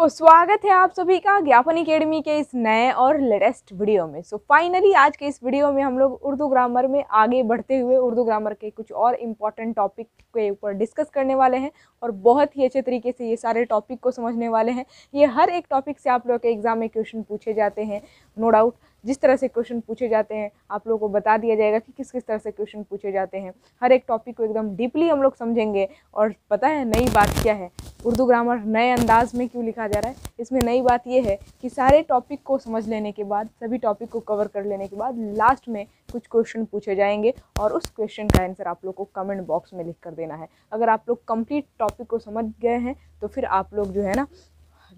तो स्वागत है आप सभी का ज्ञापन अकेडमी के इस नए और लेटेस्ट वीडियो में सो so, फाइनली आज के इस वीडियो में हम लोग उर्दू ग्रामर में आगे बढ़ते हुए उर्दू ग्रामर के कुछ और इम्पॉर्टेंट टॉपिक के ऊपर डिस्कस करने वाले हैं और बहुत ही अच्छे तरीके से ये सारे टॉपिक को समझने वाले हैं ये हर एक टॉपिक से आप लोग के एग्ज़ाम में क्वेश्चन पूछे जाते हैं नो डाउट जिस तरह से क्वेश्चन पूछे जाते हैं आप लोगों को बता दिया जाएगा कि किस किस तरह से क्वेश्चन पूछे जाते हैं हर एक टॉपिक को एकदम डीपली हम लोग समझेंगे और पता है नई बात क्या है उर्दू ग्रामर नए अंदाज में क्यों लिखा जा रहा है इसमें नई बात यह है कि सारे टॉपिक को समझ लेने के बाद सभी टॉपिक को कवर कर लेने के बाद लास्ट में कुछ क्वेश्चन पूछे जाएंगे और उस क्वेश्चन का आंसर आप लोग को कमेंट बॉक्स में लिख कर देना है अगर आप लोग कंप्लीट टॉपिक को समझ गए हैं तो फिर आप लोग जो है ना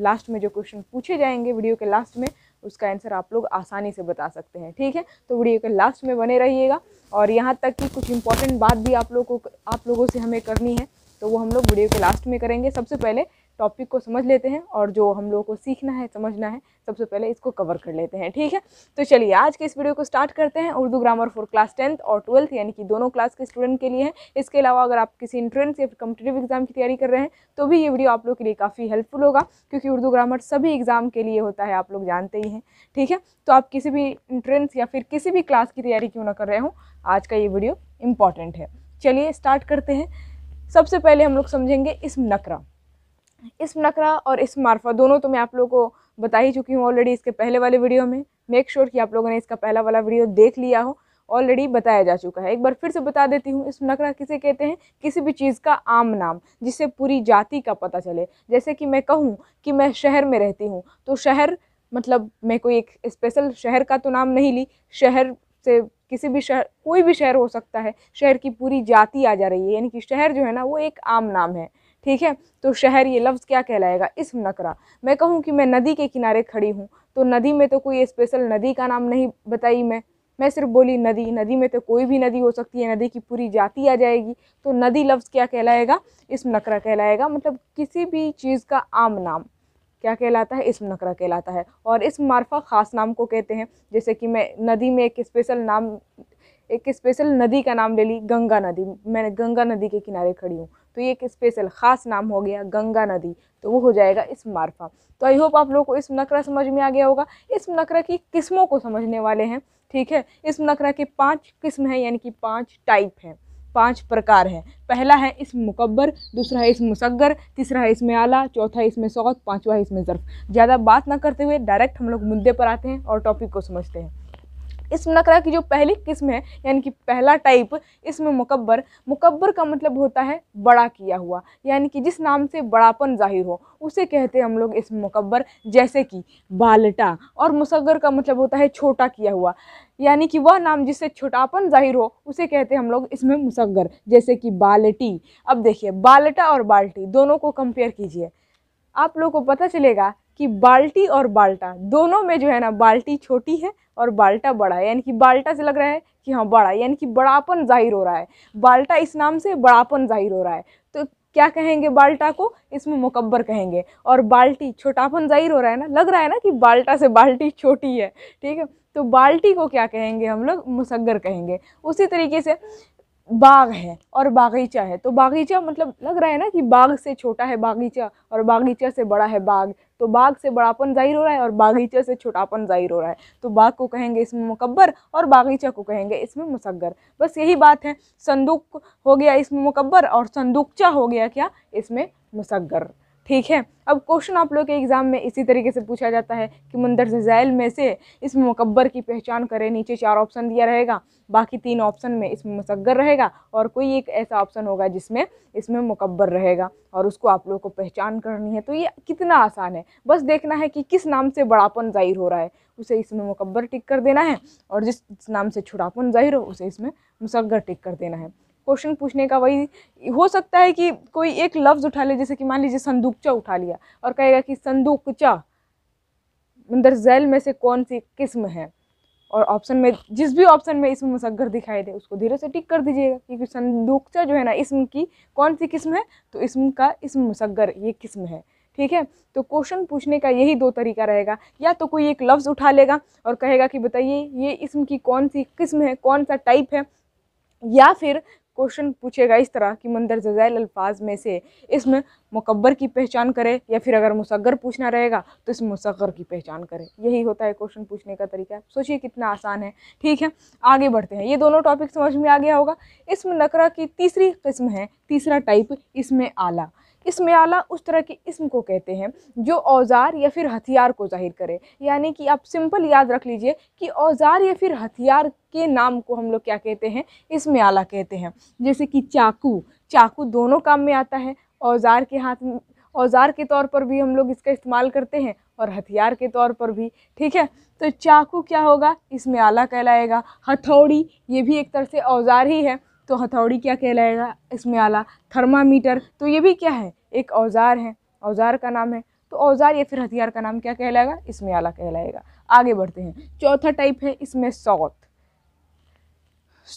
लास्ट में जो क्वेश्चन पूछे जाएंगे वीडियो के लास्ट में उसका आंसर आप लोग आसानी से बता सकते हैं ठीक है तो वीडियो के लास्ट में बने रहिएगा और यहाँ तक कि कुछ इंपॉर्टेंट बात भी आप लोगों को आप लोगों से हमें करनी है तो वो हम लोग वीडियो के लास्ट में करेंगे सबसे पहले टॉपिक को समझ लेते हैं और जो हम लोगों को सीखना है समझना है सबसे पहले इसको कवर कर लेते हैं ठीक है तो चलिए आज के इस वीडियो को स्टार्ट करते हैं Urdu grammar for class tenth और ट्वेल्थ यानी कि दोनों क्लास के स्टूडेंट के लिए है इसके अलावा अगर आप किसी इंट्रेंस या फिर कम्पिटेटिव एग्जाम की तैयारी कर रहे हैं तो भी ये वीडियो आप लोग के लिए काफ़ी हेल्पफुल होगा क्योंकि उर्दू ग्रामर सभी एग्जाम के लिए होता है आप लोग जानते ही हैं ठीक है तो आप किसी भी इंट्रेंस या फिर किसी भी क्लास की तैयारी क्यों ना कर रहे हो आज का ये वीडियो इंपॉर्टेंट है चलिए स्टार्ट करते हैं सबसे पहले हम लोग समझेंगे इसम नकरा इसम नकरा और इसम मार्फा दोनों तो मैं आप लोगों को बता ही चुकी हूँ ऑलरेडी इसके पहले वाले वीडियो में मेक श्योर sure कि आप लोगों ने इसका पहला वाला वीडियो देख लिया हो ऑलरेडी बताया जा चुका है एक बार फिर से बता देती हूँ इसम नकरा किसे कहते हैं किसी भी चीज़ का आम नाम जिससे पूरी जाति का पता चले जैसे कि मैं कहूँ कि मैं शहर में रहती हूँ तो शहर मतलब मैं कोई एक स्पेशल शहर का तो नाम नहीं ली शहर से किसी भी शहर कोई भी शहर हो सकता है शहर की पूरी जाति आ जा रही है यानी कि शहर जो है ना वो एक आम नाम है ठीक है तो शहर ये लफ्ज़ क्या कहलाएगा इसम नकरा मैं कहूँ कि मैं नदी के किनारे खड़ी हूँ तो नदी में तो कोई स्पेशल नदी का नाम नहीं बताई मैं मैं सिर्फ बोली नदी नदी में तो कोई भी नदी हो सकती है नदी की पूरी जाति आ जाएगी तो नदी लफ्ज़ क्या कहलाएगा इसम नकरा कहलाएगा मतलब किसी भी चीज़ का आम नाम क्या कहलाता है इसम नकरा कहलाता है और इस मार्फा ख़ास नाम को कहते हैं जैसे कि मैं नदी में एक स्पेशल नाम एक स्पेशल नदी का नाम ले ली गंगा नदी मैं गंगा नदी के किनारे खड़ी हूँ तो ये एक स्पेशल ख़ास नाम हो गया गंगा नदी तो वो हो जाएगा इस मार्फा तो आई होप आप लोग को इस नकरा समझ में आ गया होगा इस नकरा की किस्मों को समझने वाले हैं ठीक है इस नकरा के पाँच किस्म हैं यानी कि पाँच टाइप हैं पांच प्रकार हैं पहला है इस मुकबर दूसरा है इस मुसगर तीसरा है इसमें आला चौथा है इसमें सौत पाँचवा है इसमें ज़र्फ़ ज़्यादा बात ना करते हुए डायरेक्ट हम लोग मुद्दे पर आते हैं और टॉपिक को समझते हैं इस नकरा की जो पहली किस्म है यानी कि पहला टाइप इसमें मुकबर मुकबर का मतलब होता है बड़ा किया हुआ यानी कि जिस नाम से बड़ापन जाहिर हो उसे कहते हैं हम लोग इसमें मुकबर जैसे कि बालटा और मुसगर का मतलब होता है छोटा किया हुआ यानी कि वह नाम जिससे छोटापन जाहिर हो उसे कहते हैं हम लोग इसमें मुसगर जैसे कि बाल्टी अब देखिए बालटा और बाल्टी दोनों को कंपेयर कीजिए आप लोगों को पता चलेगा कि बाल्टी और बाल्टा दोनों में जो है ना बाल्टी छोटी है और बाल्टा बड़ा है यानी कि बाल्टा से लग रहा है कि हाँ बड़ा यानी कि बड़ापन जाहिर हो रहा है बाल्टा इस नाम से बड़ापन जाहिर हो रहा है तो क्या कहेंगे बाल्टा को इसमें मुकब्बर कहेंगे और बाल्टी छोटापन जाहिर हो रहा है ना लग रहा है ना कि बाल्टा से बाल्टी छोटी है ठीक है तो बाल्टी को क्या कहेंगे हम लोग मुसगर कहेंगे उसी तरीके से बाग है और बागीचा है तो बागीचा मतलब लग रहा है ना कि बाग से छोटा है बागीचा और बागीचा से बड़ा है बाग तो बाघ से बड़ापन ज़ाहिर हो रहा है और बागीचे से छोटापन ज़ाहिर हो रहा है तो बाघ को कहेंगे इसमें मुकब्बर और बागीचा को कहेंगे इसमें मुसगर बस यही बात है संदूक हो गया इसमें मुकब्बर और संदूकचा हो गया क्या इसमें मुसगर ठीक है अब क्वेश्चन आप लोग के एग्ज़ाम में इसी तरीके से पूछा जाता है कि मंदरज झैल में से इसमें मुकबर की पहचान करें नीचे चार ऑप्शन दिया रहेगा बाकी तीन ऑप्शन में इसमें मुसगर रहेगा और कोई एक ऐसा ऑप्शन होगा जिसमें इसमें मुकबर रहेगा और उसको आप लोग को पहचान करनी है तो ये कितना आसान है बस देखना है कि किस नाम से बड़ापन ज़ाहिर हो रहा है उसे इसमें मुकबर टिक कर देना है और जिस नाम से छुड़ापन ज़ाहिर हो उसे इसमें मुसगर टिक कर देना है क्वेश्चन पूछने का वही हो सकता है कि कोई एक लफ्ज़ उठा ले जैसे कि मान लीजिए संदूकचा उठा लिया और कहेगा कि संदूकचा अंदर जैल में से कौन सी किस्म है और ऑप्शन में जिस भी ऑप्शन में इसमें मुसगर दिखाई दे उसको धीरे से टिक कर दीजिएगा क्योंकि संदूकचा जो है ना इसम की कौन सी किस्म है तो इसम का इसम मुसगर ये किस्म है ठीक है तो क्वेश्चन पूछने का यही दो तरीका रहेगा या तो कोई एक लफ्ज़ उठा लेगा और कहेगा कि बताइए ये इसम की कौन सी किस्म है कौन सा टाइप है या फिर क्वेश्चन पूछेगा इस तरह कि मंदर जजाइल अल्फाज में से इसमें मुकबर की पहचान करें या फिर अगर मुसगर पूछना रहेगा तो इस मुसगर की पहचान करें यही होता है क्वेश्चन पूछने का तरीका सोचिए कितना आसान है ठीक है आगे बढ़ते हैं ये दोनों टॉपिक समझ में आ गया होगा इसमें नकरा की तीसरी किस्म है तीसरा टाइप इसमें आला इसम आला उस तरह के इसम को कहते हैं जो औज़ार या फिर हथियार को ज़ाहिर करे यानी कि आप सिंपल याद रख लीजिए कि औज़ार या फिर हथियार के नाम को हम लोग क्या कहते हैं इसम आला कहते हैं जैसे कि चाकू चाकू दोनों काम में आता है औज़ार के हाथ में औज़ार के तौर पर भी हम लोग इसका इस्तेमाल करते हैं और हथियार के तौर पर भी ठीक है तो चाकू क्या होगा इसमें आला कहलाएगा हथौड़ी ये भी एक तरह से औज़ार ही है तो हथौड़ी क्या कहलाएगा इसमें आला थर्मामीटर तो ये भी क्या है एक औज़ार है औज़ार का नाम है तो औज़ार या फिर हथियार का नाम क्या कहलाएगा इसमें आला कहलाएगा आगे बढ़ते हैं चौथा टाइप है इसमें सौत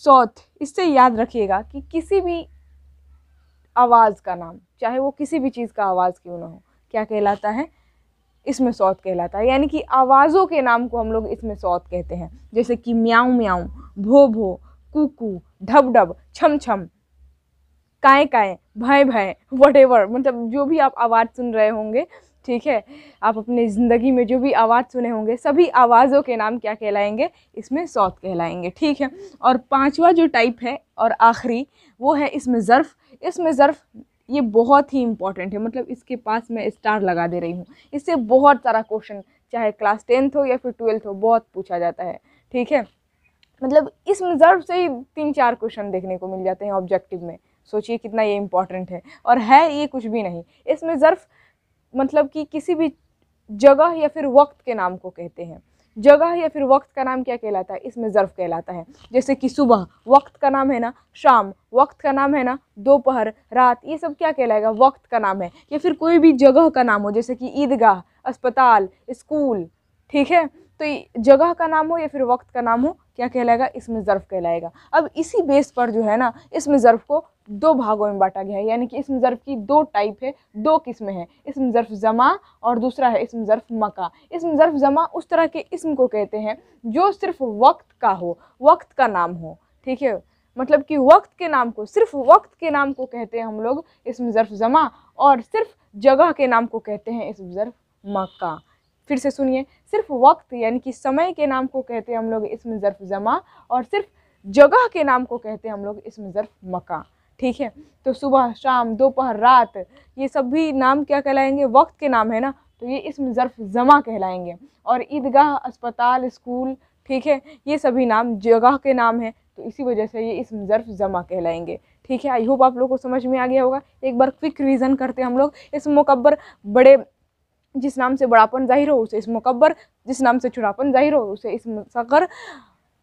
सौत इससे याद रखिएगा कि किसी भी आवाज़ का नाम चाहे वो किसी भी चीज़ का आवाज़ क्यों ना हो क्या कहलाता है इसमें सौत कहलाता है यानी कि आवाज़ों के नाम को हम लोग इसमें सौत कहते हैं जैसे कि म्याऊँ म्याऊँ भो भो कुकू ढब ढब छम छम काय काय भय भय वट मतलब जो भी आप आवाज़ सुन रहे होंगे ठीक है आप अपने ज़िंदगी में जो भी आवाज़ सुने होंगे सभी आवाज़ों के नाम क्या कहलाएंगे इसमें सौत कहलाएंगे ठीक है और पांचवा जो टाइप है और आखिरी वो है इसमें ज़र्फ़ इसमें ज़र्फ़ ये बहुत ही इम्पॉर्टेंट है मतलब इसके पास मैं स्टार लगा दे रही हूँ इससे बहुत सारा क्वेश्चन चाहे क्लास टेंथ हो या फिर ट्वेल्थ हो बहुत पूछा जाता है ठीक है मतलब इस रिजर्व से ही तीन चार क्वेश्चन देखने को मिल जाते हैं ऑब्जेक्टिव में सोचिए कितना ये इम्पॉर्टेंट है और है ये कुछ भी नहीं इसमें ज़र्फ मतलब कि किसी भी जगह या फिर वक्त के नाम को कहते हैं जगह या फिर वक्त का नाम क्या कहलाता है इसमें ज़र्फ़ कहलाता है जैसे कि सुबह वक्त का नाम है ना शाम वक्त का नाम है ना दोपहर रात ये सब क्या कहलाएगा वक्त का नाम है या फिर कोई भी जगह का नाम हो जैसे कि ईदगाह अस्पताल स्कूल ठीक है तो जगह का नाम हो या फिर वक्त का नाम हो क्या कहलाएगा इसमें ज़र्फ़ कहलाएगा अब इसी बेस पर जो है ना इसमें ज़र्फ़ को दो भागों में बांटा गया है यानी कि इसमें ज़र्फ़ की दो टाइप है दो किस्में हैं इसमें ज़र्फ़ जमा और दूसरा है इसमें ज़र्फ़ मका इसमें ज़र्फ़ जमा उस तरह के इसम को कहते हैं जो सिर्फ वक्त का हो वक्त का नाम हो ठीक है मतलब कि वक्त के नाम को सिर्फ वक्त के नाम को कहते हैं हम लोग इसमें ज़र्फ़ जमा और सिर्फ जगह के नाम को कहते हैं इसमें ज़र्फ़ मक़ा फिर से सुनिए सिर्फ वक्त यानी कि समय के नाम को कहते हैं हम लोग इसमें ज़र्फ़ जमा और सिर्फ जगह के नाम को कहते हैं हम लोग इसमें ज़र्फ़ मका ठीक है तो सुबह शाम दोपहर रात ये सभी नाम क्या कहलाएंगे वक्त के नाम है ना तो ये इसमें ज़र्फ़ जमा कहलाएंगे और ईदगाह अस्पताल स्कूल ठीक है ये सभी नाम जगह के नाम है तो इसी वजह से ये इसमें ज़र्फ़ जमा कहलाएंगे ठीक है आई होप आप लोग को समझ में आ गया होगा एक बार क्विक रिवीजन करते हैं हम लोग इस मुकबर बड़े जिस नाम से बड़ापन ज़ाहिर हो उसे इसम मुकबर जिस नाम से छुड़ापन ज़ाहिर हो उसे इसम सकर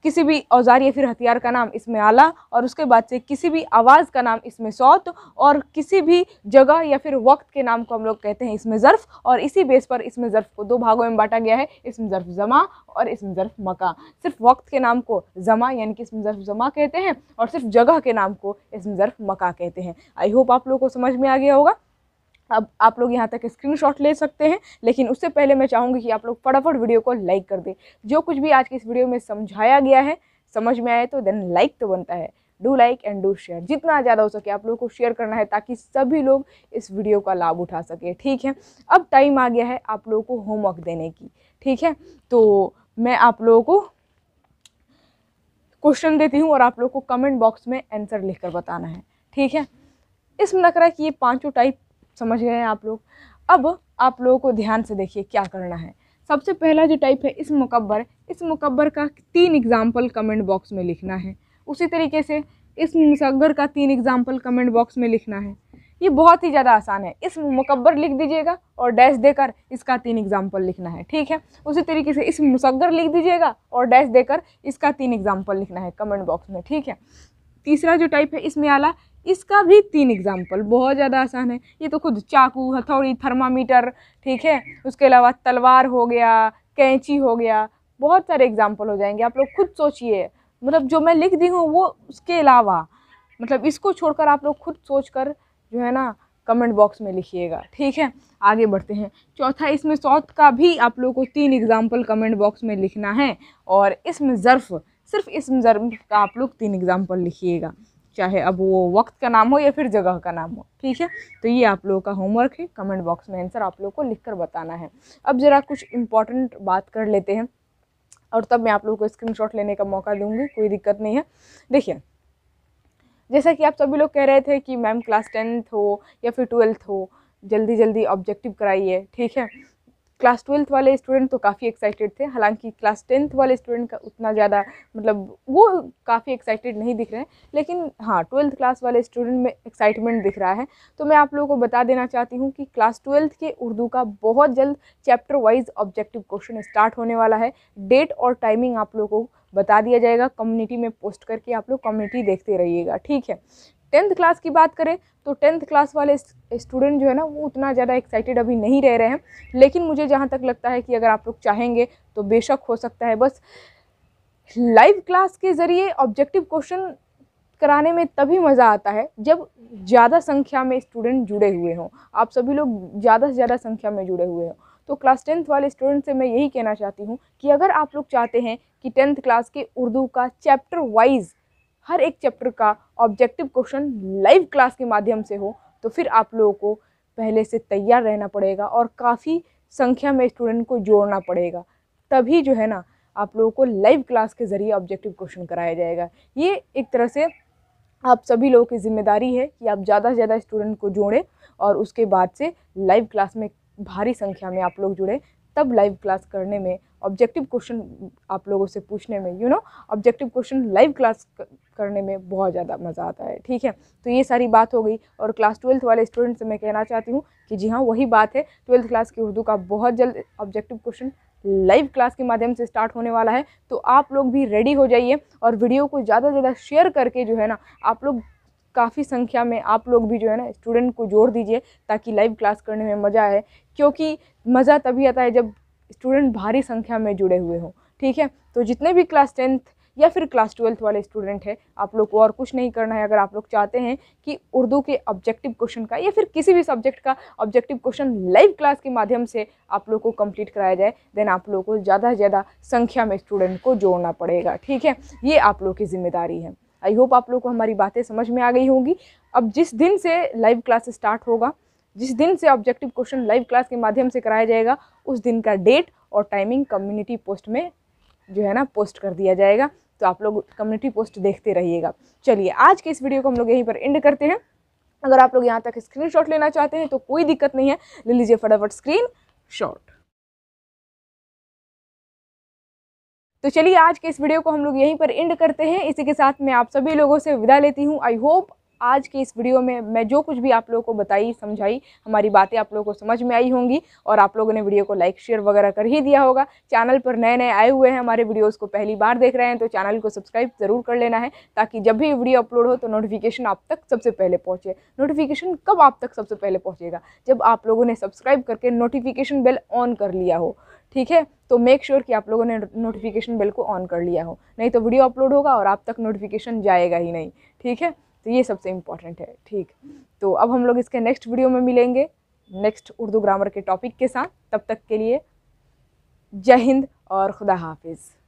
किसी भी औजार या फिर हथियार का नाम इसमें आला और उसके बाद से किसी भी आवाज़ का नाम इसमें सौत और किसी भी जगह या फिर वक्त के नाम को हम लोग कहते हैं इसमें ज़र्फ़ और इसी बेस पर इसमें ज़र्फ़ को दो भागों में बांटा गया है इसमें ज़र्फ़ जमा और इसमें ज़र्फ़ मका सिर्फ वक्त के नाम को जमा यानी कि इसमें ज़र्फ़ जमा कहते हैं और सिर्फ जगह के नाम को इसमें ज़र्फ़ मका कहते हैं आई होप आप लोग को समझ में आ गया होगा अब आप लोग यहाँ तक स्क्रीनशॉट ले सकते हैं लेकिन उससे पहले मैं चाहूँगी कि आप लोग फटाफट वीडियो को लाइक कर दें जो कुछ भी आज के इस वीडियो में समझाया गया है समझ में आए तो देन लाइक तो बनता है do like and do share जितना ज़्यादा हो सके आप लोगों को शेयर करना है ताकि सभी लोग इस वीडियो का लाभ उठा सके ठीक है अब टाइम आ गया है आप लोगों को होमवर्क देने की ठीक है तो मैं आप लोगों को क्वेश्चन देती हूँ और आप लोग को कमेंट बॉक्स में आंसर लिखकर बताना है ठीक है इस है की ये पांचों टाइप समझ गए हैं आप लोग अब आप लोगों को ध्यान से देखिए क्या करना है सबसे पहला जो टाइप है इस मुकबर इस मुकबर का तीन एग्ज़ाम्पल कमेंट बॉक्स में लिखना है उसी तरीके से इस मुसगर का तीन एग्ज़ाम्पल कमेंट बॉक्स में लिखना है ये बहुत ही ज़्यादा आसान है इस मुकबर लिख दीजिएगा और डैश देकर इसका तीन एग्ज़ाम्पल लिखना है ठीक है उसी तरीके से इस मुसगर लिख दीजिएगा और डैश देकर इसका तीन एग्ज़ाम्पल लिखना है कमेंट बॉक्स में ठीक है तीसरा जो टाइप है इसमें आला इसका भी तीन एग्जाम्पल बहुत ज़्यादा आसान है ये तो खुद चाकू हथौड़ी थर्मामीटर ठीक है उसके अलावा तलवार हो गया कैंची हो गया बहुत सारे एग्जाम्पल हो जाएंगे आप लोग खुद सोचिए मतलब जो मैं लिख दी हूँ वो उसके अलावा मतलब इसको छोड़कर आप लोग खुद सोच कर जो है ना कमेंट बॉक्स में लिखिएगा ठीक है आगे बढ़ते हैं चौथा इसमें सौत का भी आप लोग को तीन एग्जाम्पल कमेंट बॉक्स में लिखना है और इसमें ज़र्फ़ सिर्फ इसम ज़र्फ़ का आप लोग तीन एग्जाम्पल लिखिएगा चाहे अब वो वक्त का नाम हो या फिर जगह का नाम हो ठीक है तो ये आप लोगों का होमवर्क है कमेंट बॉक्स में आंसर आप लोगों को लिख कर बताना है अब ज़रा कुछ इम्पॉर्टेंट बात कर लेते हैं और तब मैं आप लोगों को स्क्रीनशॉट लेने का मौका दूंगी कोई दिक्कत नहीं है देखिए जैसा कि आप सभी लोग कह रहे थे कि मैम क्लास टेंथ हो या फिर ट्वेल्थ हो जल्दी जल्दी ऑब्जेक्टिव कराइए ठीक है क्लास ट्वेल्थ वाले स्टूडेंट तो काफ़ी एक्साइटेड थे हालांकि क्लास टेंथ वाले स्टूडेंट का उतना ज़्यादा मतलब वो काफ़ी एक्साइटेड नहीं दिख रहे हैं लेकिन हाँ ट्वेल्थ क्लास वाले स्टूडेंट में एक्साइटमेंट दिख रहा है तो मैं आप लोगों को बता देना चाहती हूँ कि क्लास ट्वेल्थ के उर्दू का बहुत जल्द chapter wise objective question start होने वाला है डेट और टाइमिंग आप लोगों को बता दिया जाएगा कम्युनिटी में पोस्ट करके आप लोग कम्युनिटी देखते रहिएगा ठीक है टेंथ क्लास की बात करें तो टेंथ क्लास वाले स्टूडेंट जो है ना वो उतना ज़्यादा एक्साइटेड अभी नहीं रह रहे हैं लेकिन मुझे जहाँ तक लगता है कि अगर आप लोग चाहेंगे तो बेशक हो सकता है बस लाइव क्लास के ज़रिए ऑब्जेक्टिव क्वेश्चन कराने में तभी मज़ा आता है जब ज़्यादा संख्या में स्टूडेंट जुड़े हुए हों आप सभी लोग ज़्यादा से ज़्यादा संख्या में जुड़े हुए हों तो क्लास टेंथ वाले स्टूडेंट से मैं यही कहना चाहती हूँ कि अगर आप लोग चाहते हैं कि टेंथ क्लास के उर्दू का चैप्टर वाइज हर एक चैप्टर का ऑब्जेक्टिव क्वेश्चन लाइव क्लास के माध्यम से हो तो फिर आप लोगों को पहले से तैयार रहना पड़ेगा और काफ़ी संख्या में स्टूडेंट को जोड़ना पड़ेगा तभी जो है ना आप लोगों को लाइव क्लास के ज़रिए ऑब्जेक्टिव क्वेश्चन कराया जाएगा ये एक तरह से आप सभी लोगों की जिम्मेदारी है कि आप ज़्यादा से ज़्यादा स्टूडेंट को जोड़ें और उसके बाद से लाइव क्लास में भारी संख्या में आप लोग जुड़ें तब लाइव क्लास करने में ऑब्जेक्टिव क्वेश्चन आप लोगों से पूछने में you know objective question live class करने में बहुत ज़्यादा मज़ा आता है ठीक है तो ये सारी बात हो गई और क्लास ट्वेल्थ वाले स्टूडेंट से मैं कहना चाहती हूँ कि जी हाँ वही बात है ट्वेल्थ क्लास की उर्दू का बहुत जल्द ऑब्जेक्टिव क्वेश्चन लाइव क्लास के माध्यम से स्टार्ट होने वाला है तो आप लोग भी रेडी हो जाइए और वीडियो को ज़्यादा से ज़्यादा शेयर करके जो है ना आप लोग काफ़ी संख्या में आप लोग भी जो है ना स्टूडेंट को जोड़ दीजिए ताकि लाइव क्लास करने में मज़ा आए क्योंकि मज़ा तभी आता है जब स्टूडेंट भारी संख्या में जुड़े हुए हों ठीक है तो जितने भी क्लास टेंथ या फिर क्लास ट्वेल्थ वाले स्टूडेंट है आप लोग को और कुछ नहीं करना है अगर आप लोग चाहते हैं कि उर्दू के ऑब्जेक्टिव क्वेश्चन का या फिर किसी भी सब्जेक्ट का ऑब्जेक्टिव क्वेश्चन लाइव क्लास के माध्यम से आप लोग को कंप्लीट कराया जाए देन आप लोग को ज़्यादा से ज़्यादा संख्या में स्टूडेंट को जोड़ना पड़ेगा ठीक है ये आप लोग की जिम्मेदारी है आई होप आप लोग को हमारी बातें समझ में आ गई होंगी अब जिस दिन से लाइव क्लास स्टार्ट होगा जिस दिन से ऑब्जेक्टिव क्वेश्चन लाइव क्लास के माध्यम से कराया जाएगा उस दिन का डेट और टाइमिंग कम्युनिटी पोस्ट में जो है ना पोस्ट कर दिया जाएगा तो आप लोग कम्युनिटी पोस्ट देखते रहिएगा चलिए आज के इस वीडियो को हम लोग यहीं पर एंड करते हैं अगर आप लोग यहाँ तक स्क्रीनशॉट लेना चाहते हैं तो कोई दिक्कत नहीं है ले लीजिए फटाफट स्क्रीन शॉट तो चलिए आज के इस वीडियो को हम लोग यहीं पर एंड करते हैं इसी के साथ मैं आप सभी लोगों से विदा लेती हूँ आई होप आज के इस वीडियो में मैं जो कुछ भी आप लोगों को बताई समझाई हमारी बातें आप लोगों को समझ में आई होंगी और आप लोगों ने वीडियो को लाइक शेयर वगैरह कर ही दिया होगा चैनल पर नए नए आए हुए हैं हमारे वीडियोस को पहली बार देख रहे हैं तो चैनल को सब्सक्राइब ज़रूर कर लेना है ताकि जब भी वीडियो अपलोड हो तो नोटिफिकेशन आप तक सबसे पहले पहुँचे नोटिफिकेशन कब आप तक सबसे पहले पहुँचेगा जब आप लोगों ने सब्सक्राइब करके नोटिफिकेशन बेल ऑन कर लिया हो ठीक है तो मेक श्योर sure कि आप लोगों ने नोटिफिकेशन बेल को ऑन कर लिया हो नहीं तो वीडियो अपलोड होगा और आप तक नोटिफिकेशन जाएगा ही नहीं ठीक है तो ये सबसे इम्पॉर्टेंट है ठीक तो अब हम लोग इसके नेक्स्ट वीडियो में मिलेंगे नेक्स्ट उर्दू ग्रामर के टॉपिक के साथ तब तक के लिए जय हिंद और खुदा हाफिज़